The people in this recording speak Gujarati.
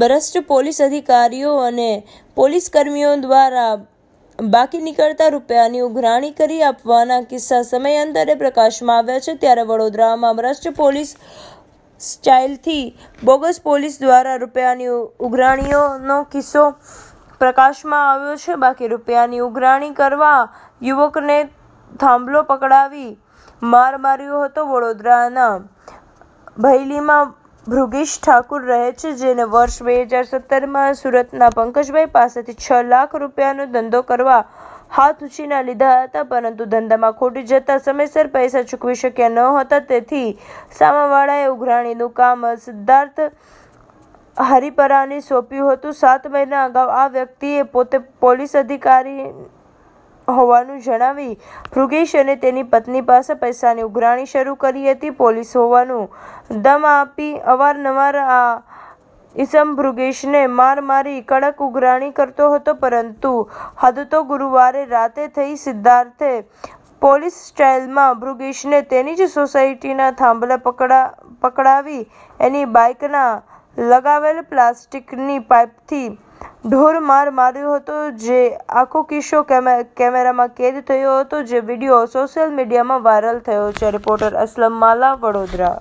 ભ્રષ્ટ પોલીસ અધિકારીઓ અને પોલીસ કર્મીઓ દ્વારા બાકી નીકળતા રૂપિયાની ઉઘરાણી કરી આપવાના કિસ્સા સમયાંતરે પ્રકાશમાં આવ્યા છે ત્યારે વડોદરામાં ભ્રષ્ટ પોલીસ સ્ટાઇલથી બોગસ પોલીસ દ્વારા રૂપિયાની ઉઘરાણીઓનો કિસ્સો પ્રકાશમાં આવ્યો છે બાકી રૂપિયાની ઉઘરાણી કરવા યુવકને થાંભલો પકડાવી માર માર્યો હતો વડોદરાના ભૈલીમાં ભૃગીશ ઠાકુર રહે છે જેને વર્ષ બે હજાર સત્તરમાં સુરતના પંકજભાઈ પાસેથી છ લાખ રૂપિયાનો ધંધો કરવા હાથ ઉછીના લીધા હતા પરંતુ ધંધામાં ખોટી જતા સમયસર પૈસા ચૂકવી શક્યા ન હતા તેથી સામાવાળાએ ઉઘરાણીનું કામ સિદ્ધાર્થ હરિપરાને સોંપ્યું હતું સાત મહિના અગાઉ આ વ્યક્તિએ પોતે પોલીસ અધિકારી હોવાનું જણાવી ભૃગેશ અને તેની પત્ની પાસે પૈસાની ઉઘરાણી શરૂ કરી હતી પોલીસ હોવાનું દમ આપી અવારનવાર આ ઈસમ ભૃગેશને માર મારી કડક ઉઘરાણી કરતો હતો પરંતુ હદ તો ગુરુવારે રાતે થઈ સિદ્ધાર્થે પોલીસ સ્ટાઇલમાં ભૃગેશને તેની જ સોસાયટીના થાંભલા પકડા પકડાવી એની બાઇકના લગાવેલ પ્લાસ્ટિકની પાઇપથી ઢોર માર માર્યો હતો જે આખો કિસ્સો કેમેરામાં કેદ થયો હતો જે વિડીયો સોશિયલ મીડિયામાં વાયરલ થયો છે રિપોર્ટર અસલમ માલા વડોદરા